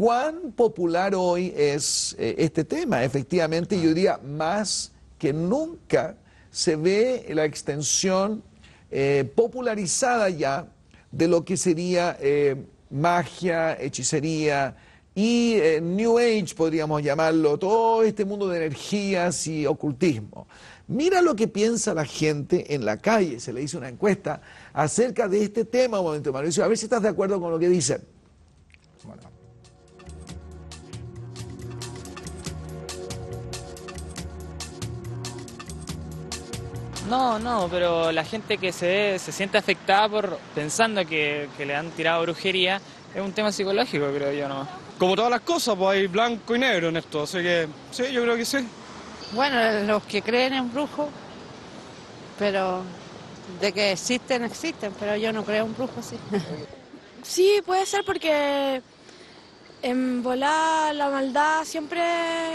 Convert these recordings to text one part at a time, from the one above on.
cuán popular hoy es eh, este tema. Efectivamente, yo diría más que nunca se ve la extensión eh, popularizada ya de lo que sería eh, magia, hechicería y New Age, podríamos llamarlo, todo este mundo de energías y ocultismo. Mira lo que piensa la gente en la calle. Se le hizo una encuesta acerca de este tema, un momento, Mauricio, a ver si estás de acuerdo con lo que dicen. No, no, pero la gente que se, se siente afectada por pensando que, le han tirado brujería es un tema psicológico, creo yo, ¿no? Como todas las cosas, pues hay blanco y negro en esto, así que sí, yo creo que sí. Bueno, los que creen en brujos, pero de que existen, existen, pero yo no creo en brujos, sí. Sí, puede ser porque en volar la maldad siempre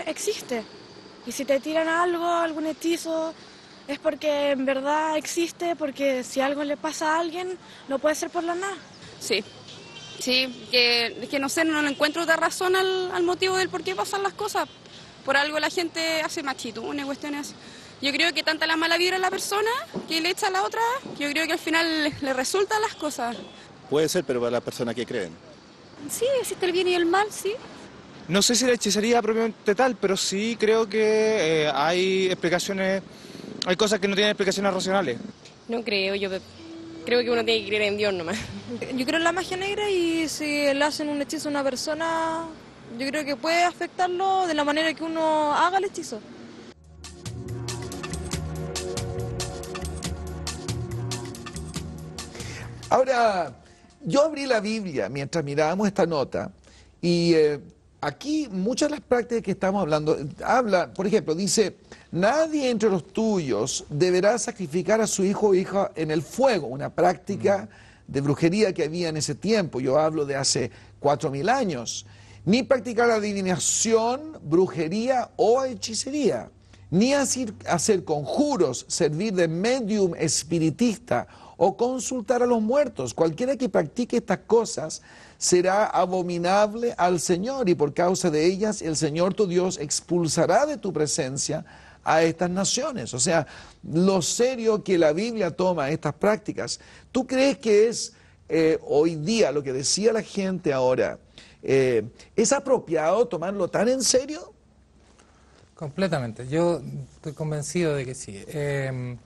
existe. Y si te tiran algo, algún hechizo, es porque en verdad existe, porque si algo le pasa a alguien, no puede ser por la nada. Sí, sí, que, que no sé, no encuentro otra razón al, motivo del por qué pasan las cosas. Por algo la gente hace machito, cuestión cuestiones yo creo que tanta la mala vida a la persona que le echa a la otra, yo creo que al final le, resultan las cosas. Puede ser, pero para las personas que creen. Sí, existe el bien y el mal, sí. No sé si la hechicería propiamente tal, pero sí creo que eh, hay explicaciones hay cosas que no tienen explicaciones racionales. No creo, yo creo que uno tiene que creer en Dios nomás. Yo creo en la magia negra y si le hacen un hechizo a una persona, yo creo que puede afectarlo de la manera que uno haga el hechizo. Ahora, yo abrí la Biblia mientras mirábamos esta nota y eh, Aquí muchas de las prácticas que estamos hablando, habla, por ejemplo, dice, nadie entre los tuyos deberá sacrificar a su hijo o hija en el fuego, una práctica de brujería que había en ese tiempo, yo hablo de hace cuatro mil años, ni practicar adivinación, brujería o hechicería, ni hacer conjuros, servir de medium espiritista o consultar a los muertos. Cualquiera que practique estas cosas será abominable al Señor y por causa de ellas el Señor tu Dios expulsará de tu presencia a estas naciones. O sea, lo serio que la Biblia toma estas prácticas. ¿Tú crees que es eh, hoy día lo que decía la gente ahora? Eh, ¿Es apropiado tomarlo tan en serio? Completamente. Yo estoy convencido de que sí. Eh,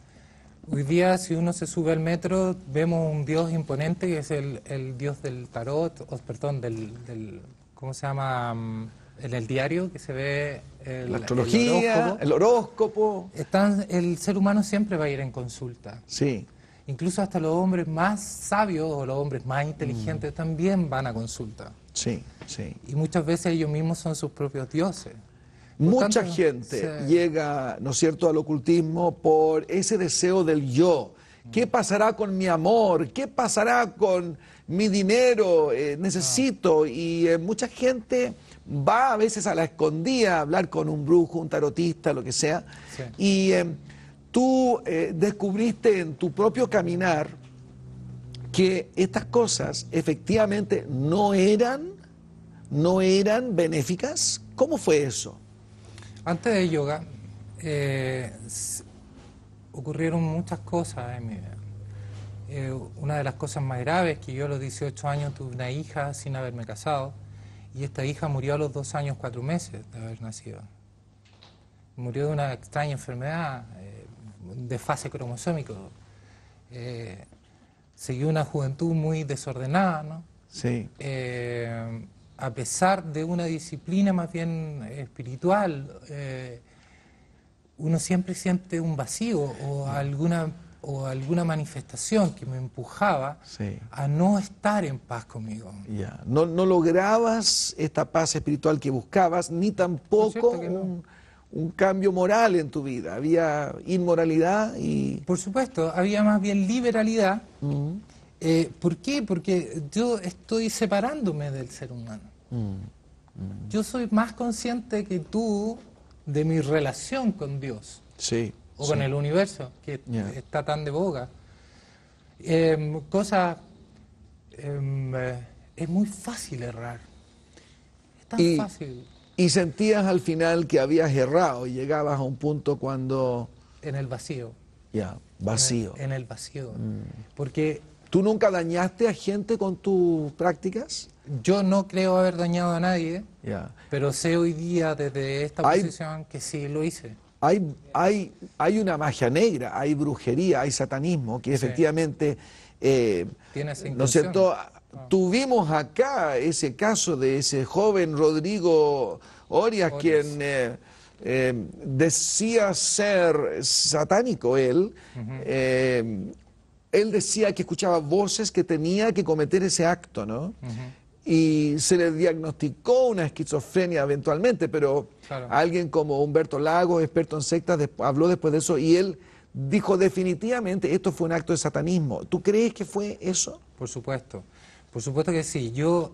Hoy día, si uno se sube al metro, vemos un dios imponente que es el, dios del tarot, o, perdón, del, ¿Cómo se llama? Mm, el diario que se ve. la astrología, el horóscopo. el Están, el ser humano siempre va a ir en consulta. Sí. Incluso hasta los hombres más sabios o los hombres más inteligentes mm. también van a consulta. Sí, sí. Y muchas veces ellos mismos son sus propios dioses. Pues mucha gente llega, ¿no es cierto?, al ocultismo por ese deseo del yo. ¿Qué mm. pasará con mi amor? ¿Qué pasará con mi dinero? Eh, necesito. Ah. Y eh, mucha gente va a veces a la escondida a hablar con un brujo, un tarotista, lo que sea. Y eh, tú descubriste en tu propio caminar que estas cosas efectivamente no eran, no eran benéficas. ¿Cómo fue eso? Antes de yoga, eh, ocurrieron muchas cosas en mi vida. Eh, una de las cosas más graves es que yo a los 18 años tuve una hija sin haberme casado y esta hija murió a los dos años, cuatro meses de haber nacido. Murió de una extraña enfermedad, eh, de fase cromosómico. Eh, seguí una juventud muy desordenada, ¿no? Sí a pesar de una disciplina más bien eh, espiritual, eh, uno siempre siente un vacío o alguna, o alguna manifestación que me empujaba a no estar en paz conmigo. Ya No, lograbas esta paz espiritual que buscabas, ni tampoco un, cambio moral en tu vida. Había inmoralidad y... Por supuesto, había más bien liberalidad. Eh, ¿Por qué? Porque yo estoy separándome del ser humano. Mm, mm. Yo soy más consciente que tú de mi relación con Dios. Sí. O con el universo, que está tan de boga. Em, cosa. Em, eh, es muy fácil errar. Es tan y, fácil. Y sentías al final que habías errado y llegabas a un punto cuando. En el vacío. Ya, vacío. En el, vacío. Mm. Porque ¿Tú nunca dañaste a gente con tus prácticas? Yo no creo haber dañado a nadie, pero sé hoy día desde esta posición que sí lo hice. Hay, hay, hay una magia negra, hay brujería, hay satanismo, que efectivamente... Eh, Tiene esa ¿No es ah. Tuvimos acá ese caso de ese joven Rodrigo Orias, quien... Eh, eh, decía ser satánico él, él decía que escuchaba voces que tenía que cometer ese acto, ¿no? y se le diagnosticó una esquizofrenia eventualmente, pero alguien como Humberto Lago, experto en sectas, habló después de eso y él dijo definitivamente esto fue un acto de satanismo. ¿Tú crees que fue eso? Por supuesto, por supuesto que sí. Yo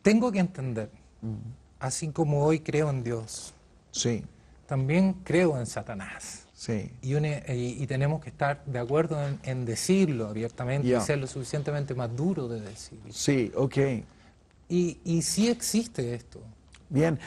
tengo que entender, mm. así como hoy creo en Dios, sí. también creo en Satanás. Eh, y, tenemos que estar de acuerdo en, decirlo abiertamente y ser lo suficientemente más duro de decirlo. Sí, ok. Y, y sí existe esto. Bien,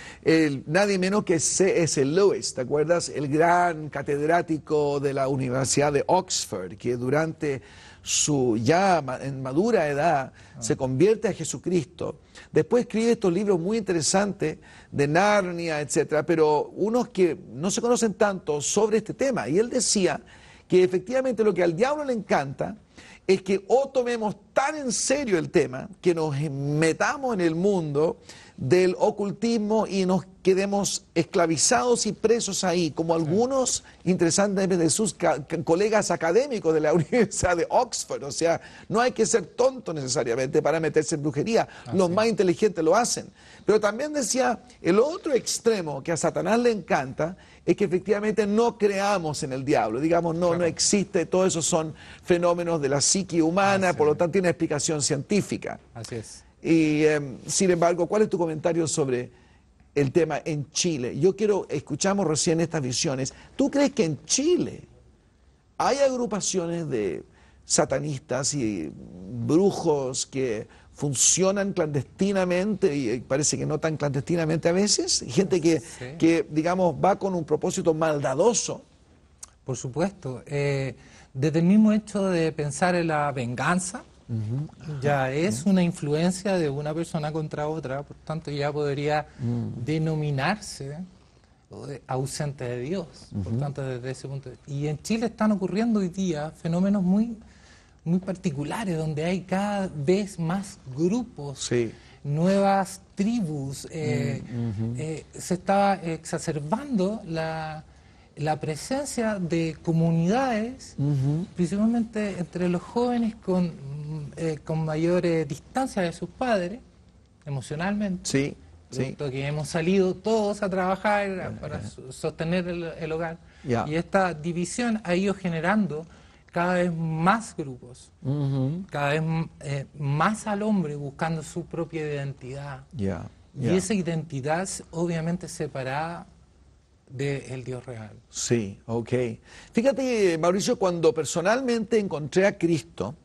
nadie menos que C.S. Lewis, ¿te acuerdas? El gran catedrático de la Universidad de Oxford, que durante su ya en madura edad ah. se convierte a Jesucristo. Después escribe estos libros muy interesantes de Narnia, etcétera, pero unos que no se conocen tanto sobre este tema. Y él decía que efectivamente lo que al diablo le encanta es que o tomemos tan en serio el tema que nos metamos en el mundo del ocultismo y nos quedemos esclavizados y presos ahí, como algunos interesantes de sus colegas académicos de la Universidad de Oxford. O sea, no hay que ser tonto necesariamente para meterse en brujería. Los más inteligentes lo hacen. Pero también decía, el otro extremo que a Satanás le encanta es que efectivamente no creamos en el diablo. Digamos, no, no existe, todos esos son fenómenos de la psique humana, por lo tanto tiene explicación científica. Así es. Y em, sin embargo, ¿cuál es tu comentario sobre el tema en Chile? Yo quiero, escuchamos recién estas visiones. ¿Tú crees que en Chile hay agrupaciones de satanistas y brujos que funcionan clandestinamente y eh, parece que no tan clandestinamente a veces, gente que, digamos, va con un propósito maldadoso. Por supuesto. Eh, desde el mismo hecho de pensar en la venganza, ya es una influencia de una persona contra otra, por tanto ya podría mm. denominarse eh, ausente de Dios, tanto desde ese punto. Y en Chile están ocurriendo hoy día fenómenos muy, muy particulares, donde hay cada vez más grupos, nuevas tribus, eh, mm, eh, se está exacerbando la la presencia de comunidades, principalmente entre los jóvenes con eh, con mayores eh, distancias distancia de sus padres, emocionalmente. Sí, sí. que hemos salido todos a trabajar para eh. sostener el, hogar. Y esta división ha ido generando cada vez más grupos, cada vez más al hombre buscando su propia identidad. Y esa identidad obviamente separada del Dios real. Sí, ok. Fíjate, Mauricio, cuando personalmente encontré a Cristo,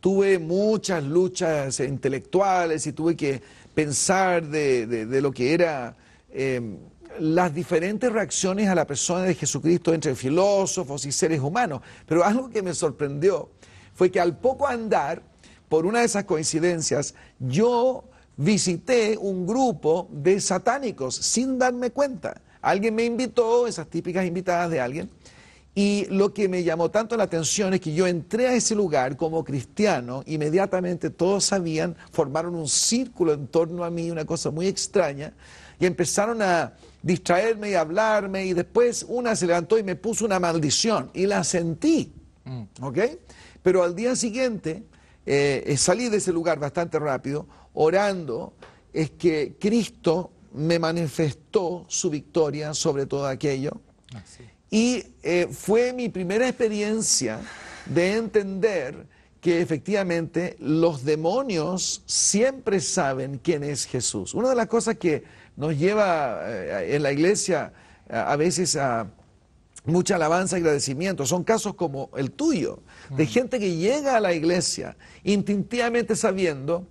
Tuve muchas luchas intelectuales y tuve que pensar de, lo que eran em, las diferentes reacciones a la persona de Jesucristo entre filósofos y seres humanos. Pero algo que me sorprendió fue que al poco andar, por una de esas coincidencias, yo visité un grupo de satánicos sin darme cuenta. Alguien me invitó, esas típicas invitadas de alguien, y lo que me llamó tanto la atención es que yo entré a ese lugar como cristiano, inmediatamente todos sabían, formaron un círculo en torno a mí, una cosa muy extraña, y empezaron a distraerme y hablarme, y después una se levantó y me puso una maldición, y la sentí, mm. ¿ok? Pero al día siguiente eh, eh, salí de ese lugar bastante rápido, orando, es que Cristo me manifestó su victoria sobre todo aquello. Así ah, y eh, fue mi primera experiencia de entender que efectivamente los demonios siempre saben quién es Jesús. Una de las cosas que nos lleva eh, en la iglesia eh, a veces a mucha alabanza y agradecimiento. Son casos como el tuyo, de mm. gente que llega a la iglesia instintivamente sabiendo